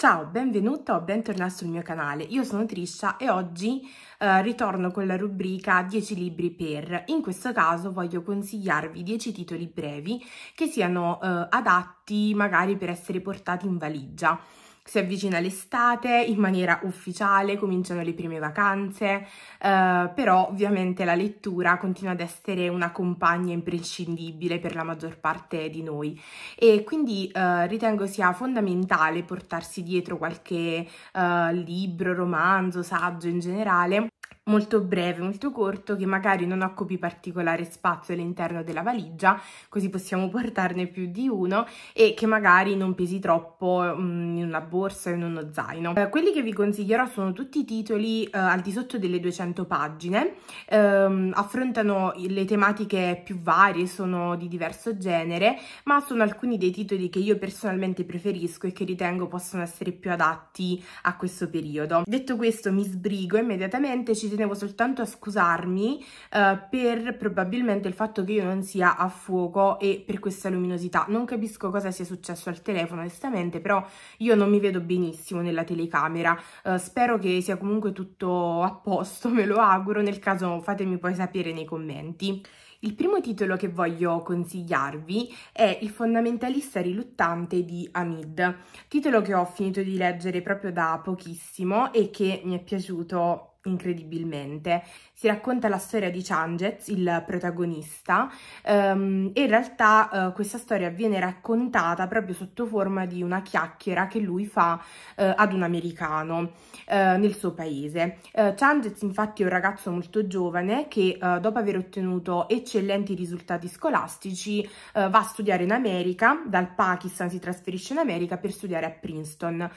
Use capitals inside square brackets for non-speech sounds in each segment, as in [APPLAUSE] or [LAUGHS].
Ciao, benvenuta o bentornata sul mio canale. Io sono Trisha e oggi eh, ritorno con la rubrica 10 libri per. In questo caso voglio consigliarvi 10 titoli brevi che siano eh, adatti magari per essere portati in valigia si avvicina l'estate in maniera ufficiale, cominciano le prime vacanze, eh, però ovviamente la lettura continua ad essere una compagna imprescindibile per la maggior parte di noi e quindi eh, ritengo sia fondamentale portarsi dietro qualche eh, libro, romanzo, saggio in generale molto breve, molto corto, che magari non occupi particolare spazio all'interno della valigia, così possiamo [LAUGHS] portarne più di uno e che magari non pesi troppo mh, mm, in una borsa o in uno zaino. Eh, quelli che vi consiglierò sono tutti titoli eh, al di sotto delle 200 pagine, ehm, affrontano le tematiche più varie, sono di diverso genere, ma sono alcuni dei titoli che io personalmente preferisco e che ritengo possono essere più adatti a questo periodo. Detto questo mi sbrigo immediatamente, ci tenevo soltanto a scusarmi eh, per probabilmente il fatto che io non sia a fuoco e per questa luminosità. Non capisco cosa sia successo al telefono onestamente, però io non mi vedo benissimo nella telecamera. Eh, spero che sia comunque tutto a posto, [LAUGHS] me lo auguro, nel caso fatemi poi sapere nei commenti. Il primo titolo che voglio consigliarvi è Il fondamentalista riluttante di Hamid, titolo che ho finito di leggere proprio da pochissimo e che mi è piaciuto incredibilmente si racconta la storia di Changez, il protagonista, um, e in realtà uh, questa storia viene raccontata proprio sotto forma di una chiacchiera che lui fa uh, ad un americano uh, nel suo paese. Uh, Changez infatti è un ragazzo molto giovane che dopo aver ottenuto eccellenti risultati scolastici va a studiare in America, dal Pakistan si trasferisce in America per studiare a Princeton.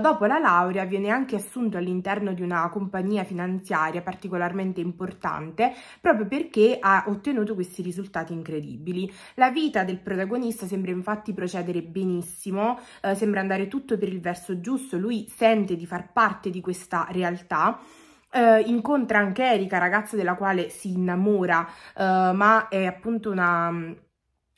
dopo la laurea viene anche assunto all'interno di una compagnia finanziaria particolarmente importante proprio perché ha ottenuto questi risultati incredibili. La vita del protagonista sembra infatti procedere benissimo, eh, sembra andare tutto per il verso giusto, lui sente di far parte di questa realtà. Uh, incontra anche Erika, ragazza della quale si innamora, uh, ma è appunto una,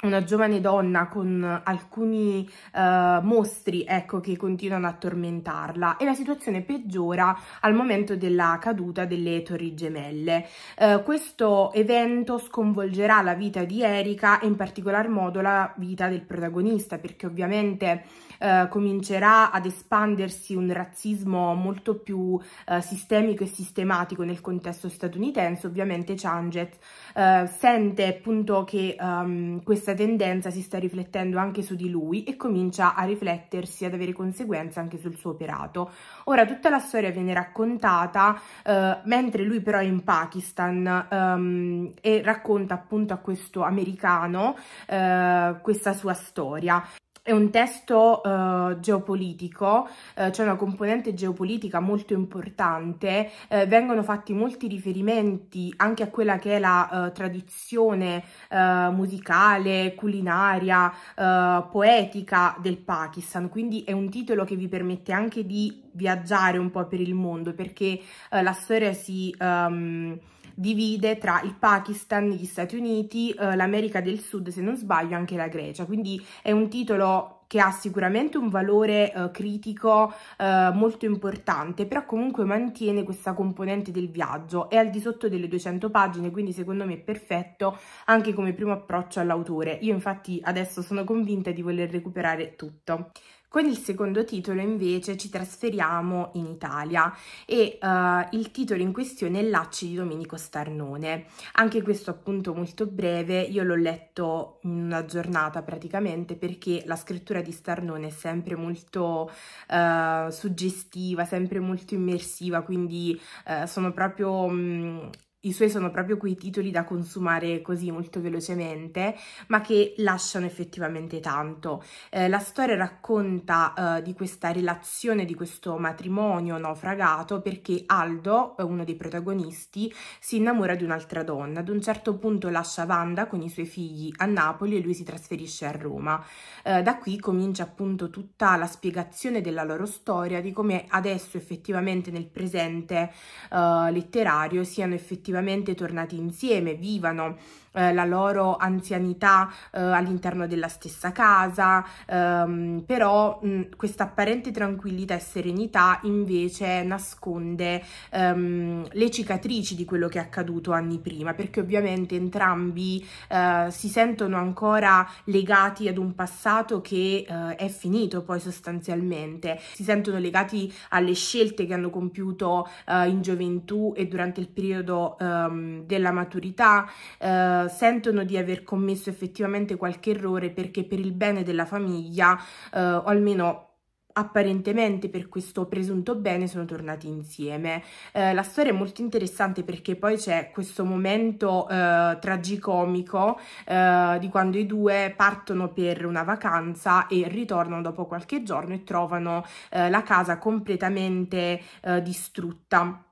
una giovane donna con eh, alcuni uh, mostri ecco, che continuano a tormentarla e la situazione peggiora al momento della caduta delle torri gemelle. Uh, questo evento sconvolgerà la vita di Erika e in particolar modo la vita del protagonista perché ovviamente eh, comincerà ad espandersi un razzismo molto più eh, sistemico e sistematico nel contesto statunitense, ovviamente Changet eh, sente appunto che um, questa tendenza si sta riflettendo anche su di lui e comincia a riflettersi, ad avere conseguenze anche sul suo operato. Ora tutta la storia viene raccontata eh, mentre lui però è in Pakistan um, e racconta appunto a questo americano eh, questa sua storia è un testo uh, geopolitico, uh, c'è cioè una componente geopolitica molto importante, uh, vengono fatti molti riferimenti anche a quella che è la tradizione musicale, culinaria, poetica del Pakistan, quindi è un titolo che vi permette anche di viaggiare un po' per il mondo perché la storia si... Um, divide tra il Pakistan, gli Stati Uniti, eh, l'America del Sud, se non sbaglio, anche la Grecia. Quindi è un titolo che ha sicuramente un valore eh, critico eh, molto importante, però comunque mantiene questa componente del viaggio, è al di sotto delle 200 pagine, quindi secondo me è perfetto anche come primo approccio all'autore. Io infatti adesso sono convinta di voler recuperare tutto. Con il secondo titolo invece ci trasferiamo in Italia e uh, il titolo in questione è Lacci di Domenico Starnone. Anche questo appunto molto breve, io l'ho letto in una giornata praticamente perché la scrittura di Starnone è sempre molto uh, suggestiva, sempre molto immersiva, quindi uh, sono proprio mh, mm, i suoi sono proprio quei titoli da consumare così molto velocemente, ma che lasciano effettivamente tanto. Eh, la storia racconta eh, di questa relazione, di questo matrimonio naufragato, perché Aldo, eh, uno dei protagonisti, si innamora di un'altra donna. Ad un certo punto lascia Wanda con i suoi figli a Napoli e lui si trasferisce a Roma. Eh, da qui comincia appunto tutta la spiegazione della loro storia, di come adesso effettivamente nel presente eh, letterario siano effettivamente effettivamente tornati insieme, vivano eh, la loro anzianità eh, all'interno della stessa casa, ehm, però questa apparente tranquillità e serenità invece nasconde ehm, le cicatrici di quello che è accaduto anni prima, perché ovviamente entrambi eh, si sentono ancora legati ad un passato che eh, è finito poi sostanzialmente, si sentono legati alle scelte che hanno compiuto eh, in gioventù e durante il periodo ehm, della maturità, eh, sentono di aver commesso effettivamente qualche errore perché per il bene della famiglia, eh, o almeno apparentemente per questo presunto bene sono tornati insieme. Eh, la storia è molto interessante perché poi c'è questo momento eh, tragicomico eh, di quando i due partono per una vacanza e ritornano dopo qualche giorno e trovano eh, la casa completamente eh, distrutta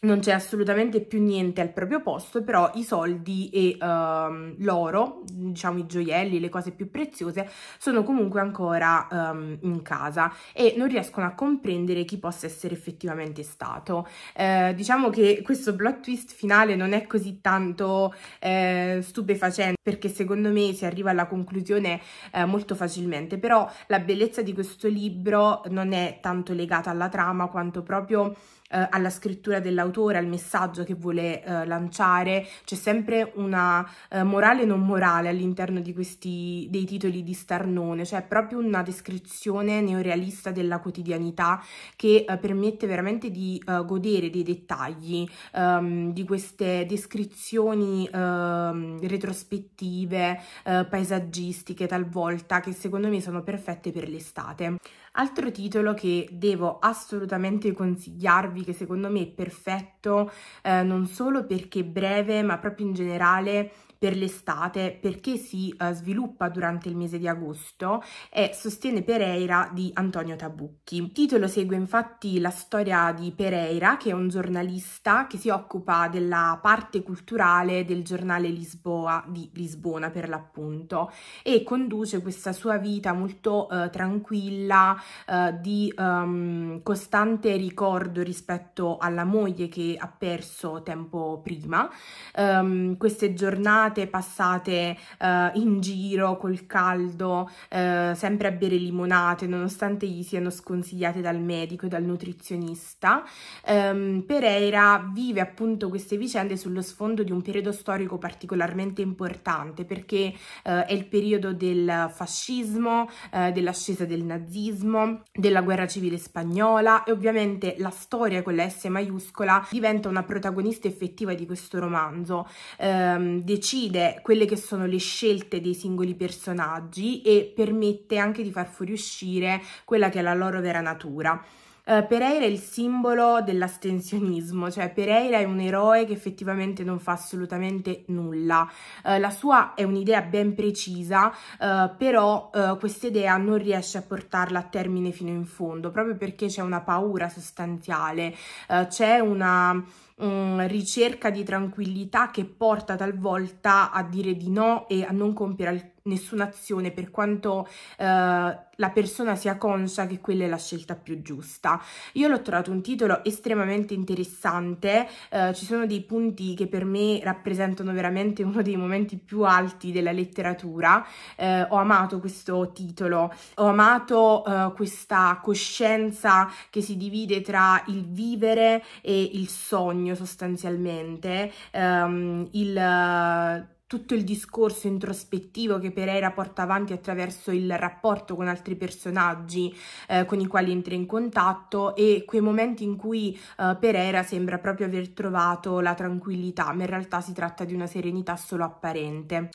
non c'è assolutamente più niente al proprio posto, però i soldi e um, l'oro, diciamo i gioielli, le cose più preziose, sono comunque ancora um, in casa e non riescono a comprendere chi possa essere effettivamente stato. Eh, diciamo che questo plot twist finale non è così tanto eh, stupefacente perché secondo me si arriva alla conclusione eh, molto facilmente, però la bellezza di questo libro non è tanto legata alla trama quanto proprio eh, alla scrittura dell'autore, al messaggio che vuole eh, lanciare, c'è sempre una eh, morale non morale all'interno di questi dei titoli di Starnone, cioè proprio una descrizione neorealista della quotidianità che eh, permette veramente di eh, godere dei dettagli, ehm, di queste descrizioni ehm, retrospettive, eh, paesaggistiche talvolta che secondo me sono perfette per l'estate. Altro titolo che devo assolutamente consigliarvi, che secondo me è perfetto, eh, non solo perché breve, ma proprio in generale per l'estate perché si uh, sviluppa durante il mese di agosto e Sostiene Pereira di Antonio Tabucchi. Il titolo segue infatti la storia di Pereira che è un giornalista che si occupa della parte culturale del giornale Lisboa di Lisbona per l'appunto e conduce questa sua vita molto uh, tranquilla uh, di um, costante ricordo rispetto alla moglie che ha perso tempo prima. Um, queste giornate giornate passate eh, in giro col caldo, eh, sempre a bere limonate, nonostante gli siano sconsigliate dal medico e dal nutrizionista, ehm, Pereira vive appunto queste vicende sullo sfondo di un periodo storico particolarmente importante perché eh, è il periodo del fascismo, eh, dell'ascesa del nazismo, della guerra civile spagnola e ovviamente la storia con la S maiuscola diventa una protagonista effettiva di questo romanzo. Ehm, decide decide quelle che sono le scelte dei singoli personaggi e permette anche di far fuoriuscire quella che è la loro vera natura. Uh, eh, Pereira è il simbolo dell'astensionismo, cioè Pereira è un eroe che effettivamente non fa assolutamente nulla. Uh, la sua è un'idea ben precisa, uh, però questa idea non riesce a portarla a termine fino in fondo, proprio perché c'è una paura sostanziale, c'è una um, ricerca di tranquillità che porta talvolta a dire di no e a non compiere al- nessuna azione per quanto uh, la persona sia conscia che quella è la scelta più giusta. Io l'ho trovato un titolo estremamente interessante, uh, ci sono dei punti che per me rappresentano veramente uno dei momenti più alti della letteratura, uh, ho amato questo titolo, ho amato questa coscienza che si divide tra il vivere e il sogno impegno sostanzialmente, um, il eh, tutto il discorso introspettivo che Pereira porta avanti attraverso il rapporto con altri personaggi eh, con i quali entra in contatto e quei momenti in cui eh, Pereira sembra proprio aver trovato la tranquillità, ma in realtà si tratta di una serenità solo apparente.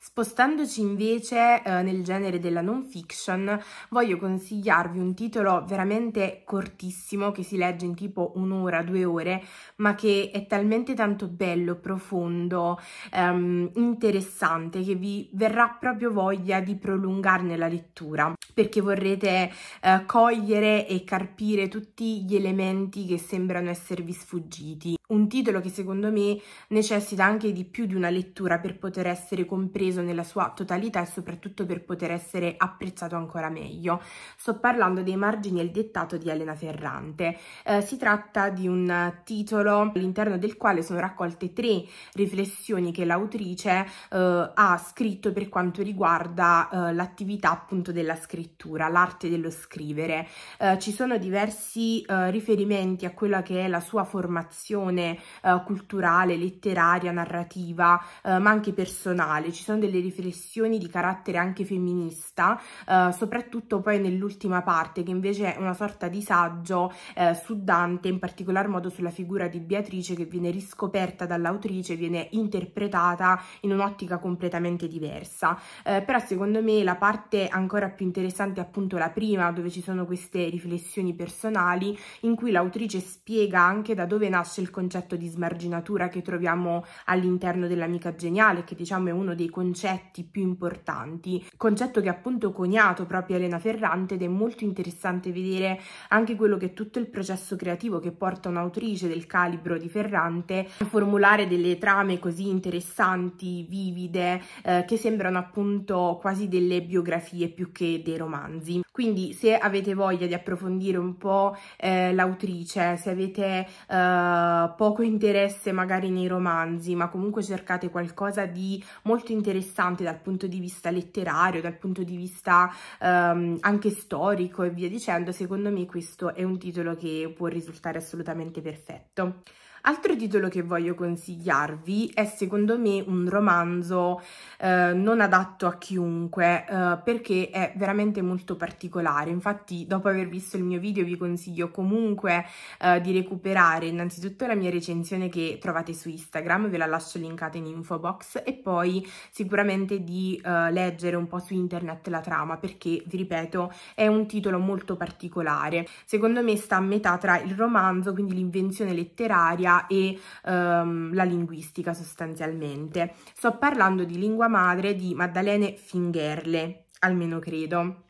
Spostandoci invece eh, nel genere della non fiction, voglio consigliarvi un titolo veramente cortissimo che si legge in tipo un'ora, due ore, ma che è talmente tanto bello, profondo, ehm, interessante che vi verrà proprio voglia di prolungarne la lettura perché vorrete eh, cogliere e carpire tutti gli elementi che sembrano esservi sfuggiti. Un titolo che secondo me necessita anche di più di una lettura per poter essere compreso nella sua totalità e soprattutto per poter essere apprezzato ancora meglio. Sto parlando dei margini e il dettato di Elena Ferrante. Eh, si tratta di un titolo all'interno del quale sono raccolte tre riflessioni che l'autrice eh, ha scritto per quanto riguarda eh, l'attività appunto della scrittura scrittura, l'arte dello scrivere. Eh, ci sono diversi eh, riferimenti a quella che è la sua formazione eh, culturale, letteraria, narrativa, eh, ma anche personale. Ci sono delle riflessioni di carattere anche femminista, eh, soprattutto poi nell'ultima parte che invece è una sorta di saggio eh, su Dante, in particolar modo sulla figura di Beatrice che viene riscoperta dall'autrice, viene interpretata in un'ottica completamente diversa. però secondo me la parte ancora più interessante interessante appunto la prima dove ci sono queste riflessioni personali in cui l'autrice spiega anche da dove nasce il concetto di smarginatura che troviamo all'interno dell'amica geniale che diciamo è uno dei concetti più importanti, concetto che appunto coniato proprio Elena Ferrante ed è molto interessante vedere anche quello che è tutto il processo creativo che porta un'autrice del calibro di Ferrante a formulare delle trame così interessanti, vivide, eh, che sembrano appunto quasi delle biografie più che dei romanzi. Quindi se avete voglia di approfondire un po' eh, l'autrice, se avete eh, poco interesse magari nei romanzi, ma comunque cercate qualcosa di molto interessante dal punto di vista letterario, dal punto di vista ehm, anche storico e via dicendo, secondo me questo è un titolo che può risultare assolutamente perfetto. Altro titolo che voglio consigliarvi è secondo me un romanzo eh, non adatto a chiunque eh, perché è veramente molto particolare, infatti dopo aver visto il mio video vi consiglio comunque eh, di recuperare innanzitutto la mia recensione che trovate su Instagram, ve la lascio linkata in info box e poi sicuramente di eh, leggere un po' su internet la trama perché vi ripeto è un titolo molto particolare, secondo me sta a metà tra il romanzo quindi l'invenzione letteraria storia e ehm, la linguistica sostanzialmente. Sto parlando di Lingua Madre di Maddalene Fingerle, almeno credo.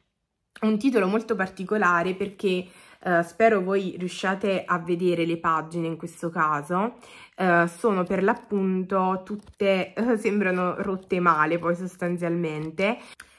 Un titolo molto particolare perché Uh, spero voi riusciate a vedere le pagine in questo caso, uh, sono per l'appunto tutte, uh, [LAUGHS] sembrano rotte male poi sostanzialmente,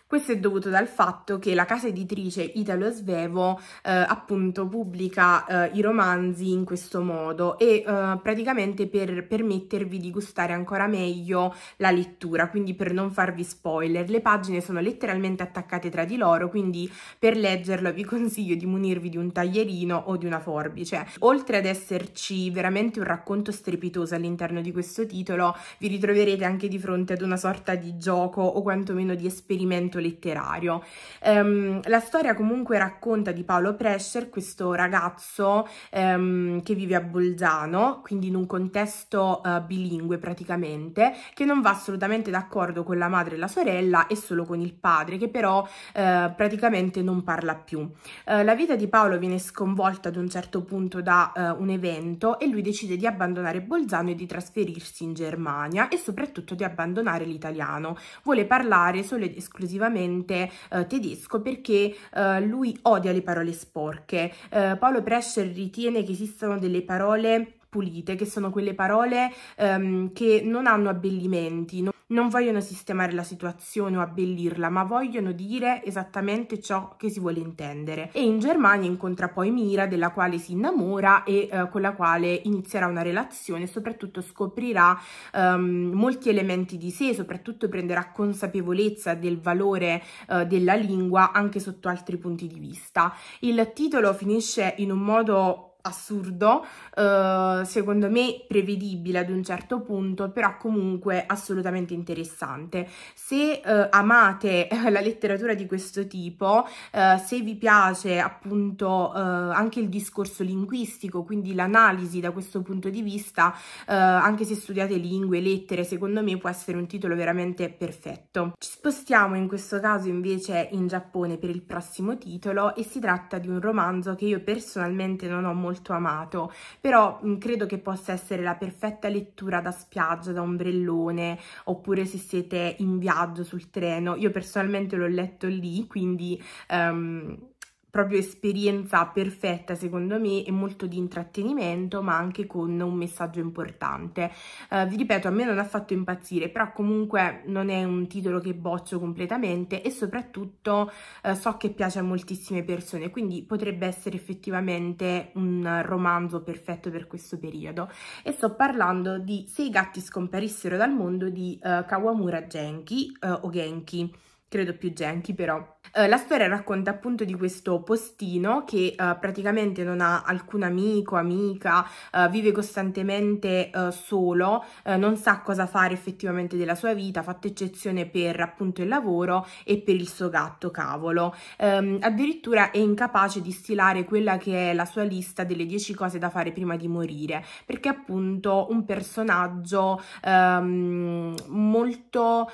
questo è dovuto dal fatto che la casa editrice Italo Svevo eh, appunto pubblica eh, i romanzi in questo modo e eh, praticamente per permettervi di gustare ancora meglio la lettura, quindi per non farvi spoiler. Le pagine sono letteralmente attaccate tra di loro, quindi per leggerlo vi consiglio di munirvi di un taglierino o di una forbice. Oltre ad esserci veramente un racconto strepitoso all'interno di questo titolo, vi ritroverete anche di fronte ad una sorta di gioco o quantomeno di esperimento ambito letterario. Um, la storia comunque racconta di Paolo Prescher, questo ragazzo um, che vive a Bolzano, quindi in un contesto uh, bilingue praticamente, che non va assolutamente d'accordo con la madre e la sorella e solo con il padre, che però uh, praticamente non parla più. Uh, la vita di Paolo viene sconvolta ad un certo punto da un evento e lui decide di abbandonare Bolzano e di trasferirsi in Germania e soprattutto di abbandonare l'italiano. Vuole parlare solo ed esclusivamente effettivamente eh, tedesco perché eh, lui odia le parole sporche. Eh, Paolo Prescher ritiene che esistano delle parole pulite, che sono quelle parole um, che non hanno abbellimenti, no? non vogliono sistemare la situazione o abbellirla, ma vogliono dire esattamente ciò che si vuole intendere. E in Germania incontra poi Mira, della quale si innamora e eh, con la quale inizierà una relazione e soprattutto scoprirà um, molti elementi di sé, soprattutto prenderà consapevolezza del valore uh, della lingua anche sotto altri punti di vista. Il titolo finisce in un modo assurdo, eh, secondo me prevedibile ad un certo punto, però comunque assolutamente interessante. Se eh, amate eh, la letteratura di questo tipo, eh, se vi piace appunto eh, anche il discorso linguistico, quindi l'analisi da questo punto di vista, eh, anche se studiate lingue, lettere, secondo me può essere un titolo veramente perfetto. Ci spostiamo in questo caso invece in Giappone per il prossimo titolo e si tratta di un romanzo che io personalmente non ho molto molto amato, però mh, credo che possa essere la perfetta lettura da spiaggia, da ombrellone, oppure se siete in viaggio sul treno. Io personalmente l'ho letto lì, quindi... Um, proprio esperienza perfetta secondo me e molto di intrattenimento ma anche con un messaggio importante uh, vi ripeto a me non ha fatto impazzire però comunque non è un titolo che boccio completamente e soprattutto uh, so che piace a moltissime persone quindi potrebbe essere effettivamente un romanzo perfetto per questo periodo e sto parlando di Se i gatti scomparissero dal mondo di uh, Kawamura Genki o Genki credo più Genki però. Eh, la storia racconta appunto di questo postino che eh, praticamente non ha alcun amico, amica, eh, vive costantemente eh, solo, eh, non sa cosa fare effettivamente della sua vita, fatta eccezione per appunto il lavoro e per il suo gatto, cavolo. Ehm, addirittura è incapace di stilare quella che è la sua lista delle 10 cose da fare prima di morire, perché appunto un personaggio ehm, molto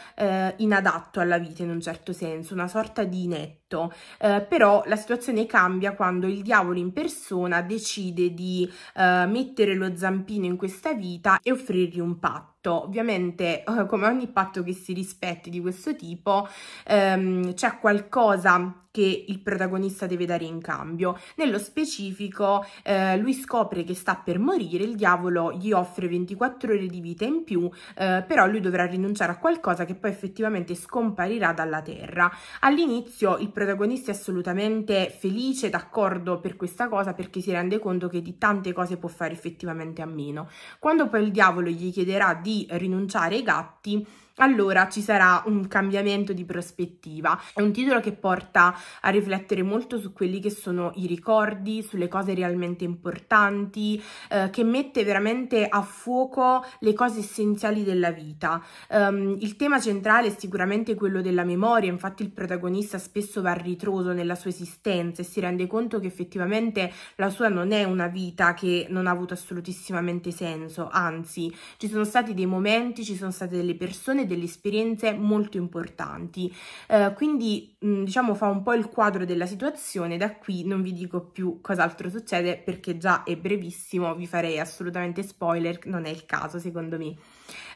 inadatto alla vita in un certo senso, una sorta di net perfetto, eh, però la situazione cambia quando il diavolo in persona decide di eh, mettere lo zampino in questa vita e offrirgli un patto. Ovviamente, eh, come ogni patto che si rispetti di questo tipo, ehm, c'è qualcosa che il protagonista deve dare in cambio. Nello specifico, eh, lui scopre che sta per morire, il diavolo gli offre 24 ore di vita in più, eh, però lui dovrà rinunciare a qualcosa che poi effettivamente scomparirà dalla terra. All'inizio il protagonista è assolutamente felice, d'accordo per questa cosa perché si rende conto che di tante cose può fare effettivamente a meno. Quando poi il diavolo gli chiederà di rinunciare ai gatti, allora ci sarà un cambiamento di prospettiva. È un titolo che porta a riflettere molto su quelli che sono i ricordi, sulle cose realmente importanti, eh, che mette veramente a fuoco le cose essenziali della vita. Um, il tema centrale è sicuramente quello della memoria, infatti il protagonista spesso va a ritroso nella sua esistenza e si rende conto che effettivamente la sua non è una vita che non ha avuto assolutissimamente senso, anzi ci sono stati dei momenti, ci sono state delle persone, delle esperienze molto importanti. Eh, quindi mh, mm, diciamo fa un po' il quadro della situazione, da qui non vi dico più cos'altro succede perché già è brevissimo, vi farei assolutamente spoiler, non è il caso secondo me.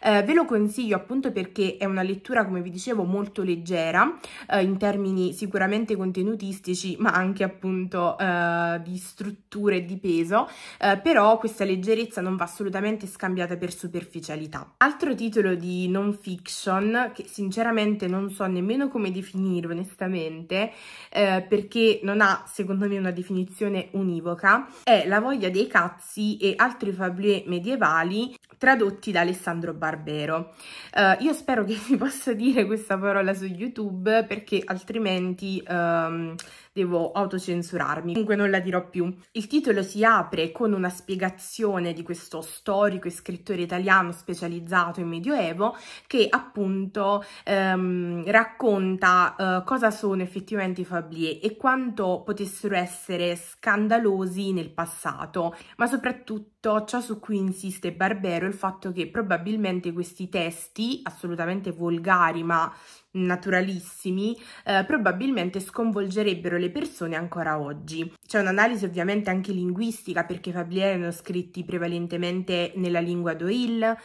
Eh, ve lo consiglio appunto perché è una lettura, come vi dicevo, molto leggera eh, in termini sicuramente contenutistici, ma anche appunto eh, di struttura e di peso, eh, però questa leggerezza non va assolutamente scambiata per superficialità. Altro titolo di non fiction che sinceramente non so nemmeno come definirlo onestamente, eh, perché non ha secondo me una definizione univoca, è La voglia dei cazzi e altri fablier medievali tradotti da Alessandro Alessandro Barbero. Uh, io spero che vi [LAUGHS] possa dire questa parola su YouTube perché altrimenti um, devo autocensurarmi, comunque non la dirò più. Il titolo si apre con una spiegazione di questo storico e scrittore italiano specializzato in Medioevo che appunto ehm, racconta eh, cosa sono effettivamente i fablier e quanto potessero essere scandalosi nel passato, ma soprattutto ciò su cui insiste Barbero è il fatto che probabilmente questi testi assolutamente volgari ma naturalissimi, eh, probabilmente sconvolgerebbero le persone ancora oggi. C'è un'analisi ovviamente anche linguistica perché i fablieri erano scritti prevalentemente nella lingua d'Oil, eh,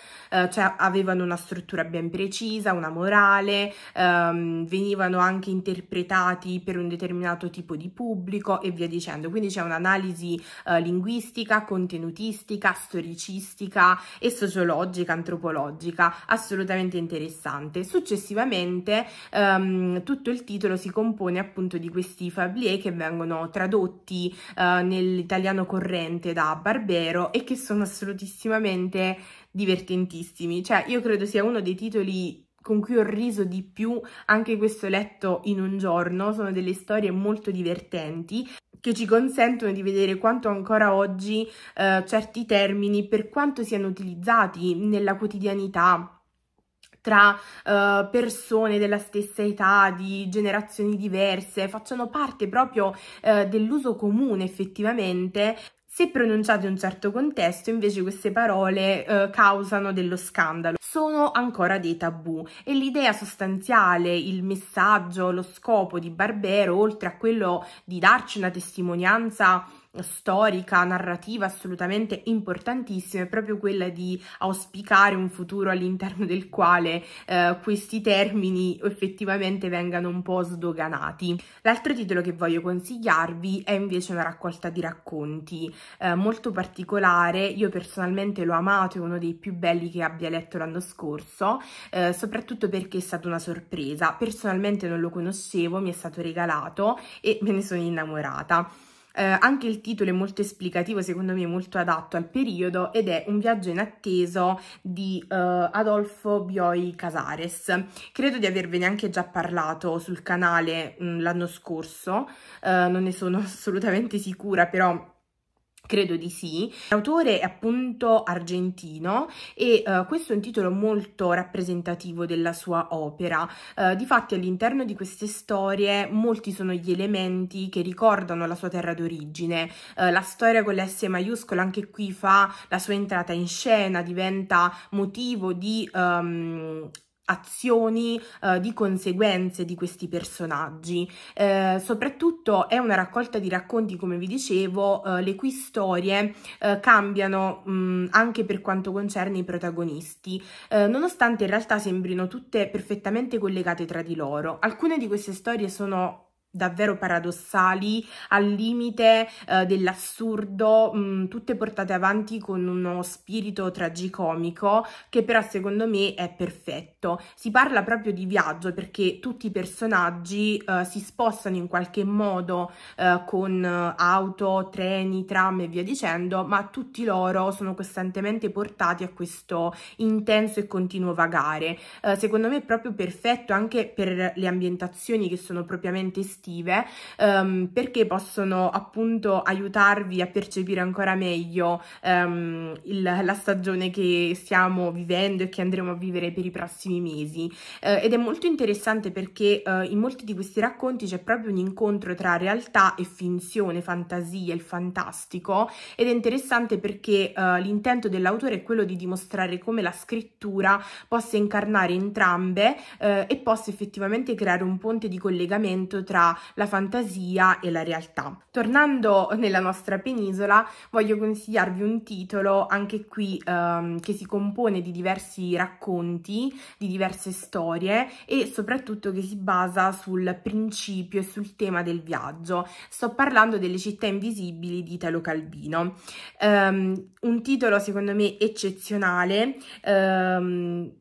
cioè avevano una struttura ben precisa, una morale, ehm, venivano anche interpretati per un determinato tipo di pubblico e via dicendo. Quindi c'è un'analisi eh, linguistica, contenutistica, storicistica e sociologica, antropologica assolutamente interessante. Successivamente francese, ehm, tutto il titolo si compone appunto di questi fablier che vengono tradotti eh, nell'italiano corrente da Barbero e che sono assolutissimamente divertentissimi. Cioè, io credo sia uno dei titoli con cui ho riso di più anche questo letto in un giorno, sono delle storie molto divertenti che ci consentono di vedere quanto ancora oggi eh, certi termini, per quanto siano utilizzati nella quotidianità tra uh, persone della stessa età, di generazioni diverse, facciano parte proprio uh, dell'uso comune effettivamente. Se pronunciate in un certo contesto, invece queste parole eh, causano dello scandalo. Sono ancora dei tabù e l'idea sostanziale, il messaggio, lo scopo di Barbero, oltre a quello di darci una testimonianza storica, narrativa assolutamente importantissima è proprio quella di auspicare un futuro all'interno del quale eh, questi termini effettivamente vengano un po' sdoganati. L'altro titolo che voglio consigliarvi è invece una raccolta di racconti eh, molto particolare, io personalmente l'ho amato, è uno dei più belli che abbia letto l'anno scorso, eh, soprattutto perché è stata una sorpresa, personalmente non lo conoscevo, mi è stato regalato e me ne sono innamorata. Eh, anche il titolo è molto esplicativo, secondo me è molto adatto al periodo ed è Un viaggio inatteso di eh, Adolfo Bioi Casares. Credo di avervene anche già parlato sul canale mm, l'anno scorso, eh, non ne sono [LAUGHS] assolutamente sicura, però Credo di sì. L'autore è appunto argentino e uh, questo è un titolo molto rappresentativo della sua opera. Uh, eh, difatti all'interno di queste storie molti sono gli elementi che ricordano la sua terra d'origine. Uh, la storia con l'S maiuscola anche qui fa la sua entrata in scena, diventa motivo di um, azioni, eh, di conseguenze di questi personaggi. Eh, soprattutto è una raccolta di racconti, come vi dicevo, eh, le cui storie eh, cambiano mh, mm, anche per quanto concerne i protagonisti, eh, nonostante in realtà sembrino tutte perfettamente collegate tra di loro. Alcune di queste storie sono davvero paradossali, al limite eh, dell'assurdo, mh, mm, tutte portate avanti con uno spirito tragicomico che però secondo me è perfetto. Si parla proprio di viaggio perché tutti i personaggi eh, si spostano in qualche modo eh, con eh, auto, treni, tram e via dicendo, ma tutti loro sono costantemente portati a questo intenso e continuo vagare. Eh, secondo me è proprio perfetto anche per le ambientazioni che sono propriamente esterne digestive um, ehm, perché possono appunto aiutarvi a percepire ancora meglio um, il, la stagione che stiamo vivendo e che andremo a vivere per i prossimi mesi uh, ed è molto interessante perché uh, in molti di questi racconti c'è proprio un incontro tra realtà e finzione, fantasia, il fantastico ed è interessante perché uh, l'intento dell'autore è quello di dimostrare come la scrittura possa incarnare entrambe e possa effettivamente creare un ponte di collegamento tra la fantasia e la realtà. Tornando nella nostra penisola, voglio consigliarvi un titolo, anche qui ehm, che si compone di diversi racconti, di diverse storie e soprattutto che si basa sul principio e sul tema del viaggio. Sto parlando delle città invisibili di Italo Calvino. Um, un titolo secondo me eccezionale. Um,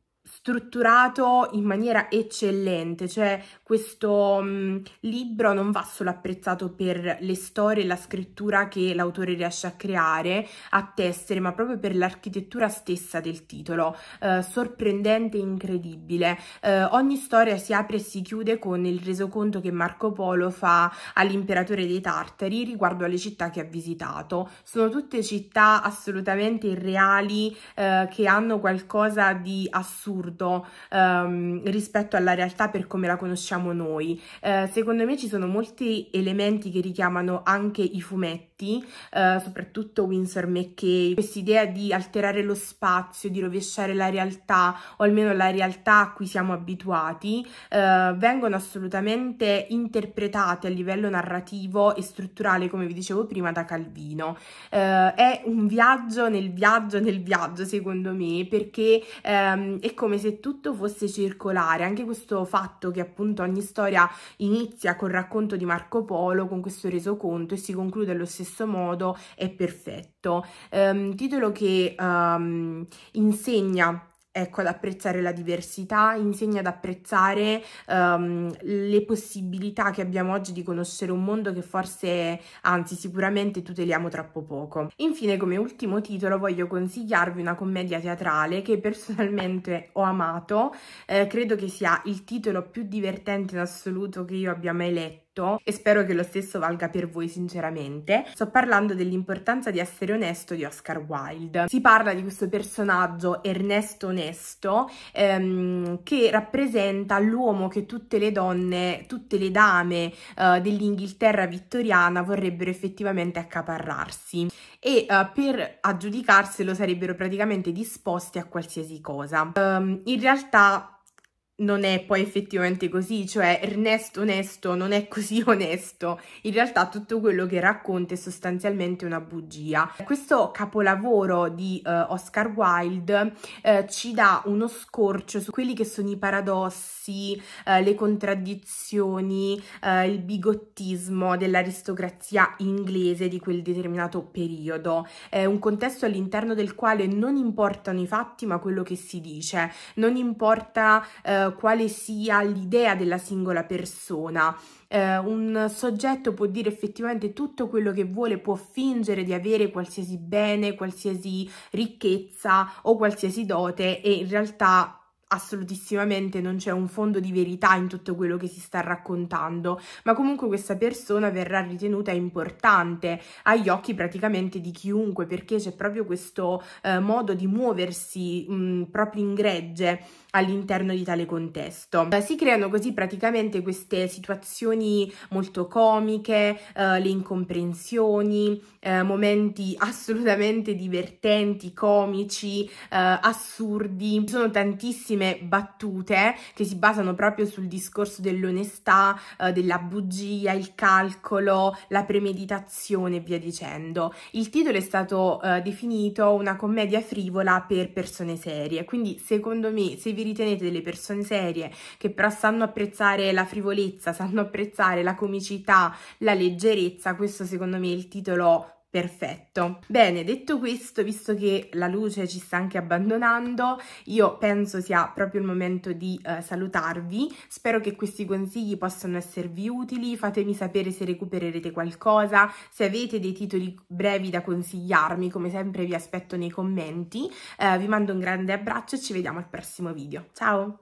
strutturato in maniera eccellente, cioè questo mh, mm, libro non va solo apprezzato per le storie e la scrittura che l'autore riesce a creare, a tessere, ma proprio per l'architettura stessa del titolo, eh, sorprendente e incredibile. Eh, ogni storia si apre e si chiude con il resoconto che Marco Polo fa all'imperatore dei Tartari riguardo alle città che ha visitato. Sono tutte città assolutamente irreali eh, che hanno qualcosa di assurdo assurdo um, ehm, rispetto alla realtà per come la conosciamo noi. Uh, secondo me ci sono molti elementi che richiamano anche i fumetti, uh, soprattutto Winsor McKay, quest'idea di alterare lo spazio, di rovesciare la realtà o almeno la realtà a cui siamo abituati, uh, vengono assolutamente interpretate a livello narrativo e strutturale, come vi dicevo prima, da Calvino. è un viaggio nel viaggio nel viaggio, secondo me, perché um, è come se se tutto fosse circolare, anche questo fatto che appunto ogni storia inizia col racconto di Marco Polo, con questo resoconto e si conclude allo stesso modo, è perfetto. Um, titolo che um, insegna Ecco, ad apprezzare la diversità, insegna ad apprezzare um, le possibilità che abbiamo oggi di conoscere un mondo che forse, anzi sicuramente, tuteliamo troppo poco. Infine, come ultimo titolo, voglio consigliarvi una commedia teatrale che personalmente ho amato, eh, credo che sia il titolo più divertente in assoluto che io abbia mai letto detto e spero che lo stesso valga per voi sinceramente. Sto parlando dell'importanza di essere onesto di Oscar Wilde. Si parla di questo personaggio Ernesto Onesto ehm, che rappresenta l'uomo che tutte le donne, tutte le dame eh, dell'Inghilterra vittoriana vorrebbero effettivamente accaparrarsi e eh, per aggiudicarselo sarebbero praticamente disposti a qualsiasi cosa. Um, in realtà non è poi effettivamente così, cioè Ernesto onesto non è così [LAUGHS] onesto, in realtà tutto quello che racconta è sostanzialmente una bugia. Questo capolavoro di uh, Oscar Wilde uh, ci dà uno scorcio su quelli che sono i paradossi, uh, le contraddizioni, il bigottismo dell'aristocrazia inglese di quel determinato periodo, è un contesto all'interno del quale non importano i fatti ma quello che si dice, non importa eh, quale sia l'idea della singola persona. Eh, un soggetto può dire effettivamente tutto quello che vuole, può fingere di avere qualsiasi bene, qualsiasi ricchezza o qualsiasi dote e in realtà assolutissimamente non c'è un fondo di verità in tutto quello che si sta raccontando, ma comunque questa persona verrà ritenuta importante agli occhi praticamente di chiunque perché c'è proprio questo eh, modo di muoversi mh, proprio in gregge all'interno di tale contesto. Eh, si creano così praticamente queste situazioni molto comiche, eh, le incomprensioni, eh, momenti assolutamente divertenti, comici, eh, assurdi. Ci sono tantissime battute che si basano proprio sul discorso dell'onestà, eh, della bugia, il calcolo, la premeditazione e via dicendo. Il titolo è stato eh, definito una commedia frivola per persone serie, quindi secondo me se vi ritenete delle persone serie che però sanno apprezzare la frivolezza, sanno apprezzare la comicità, la leggerezza, questo secondo me è il titolo Perfetto. Bene, detto questo, visto che la luce ci sta anche abbandonando, io penso sia proprio il momento di eh, salutarvi. Spero che questi consigli possano esservi utili, fatemi sapere se recupererete qualcosa, se avete dei titoli brevi da consigliarmi, come sempre vi aspetto nei commenti. Eh, vi mando un grande abbraccio e ci vediamo al prossimo video. Ciao!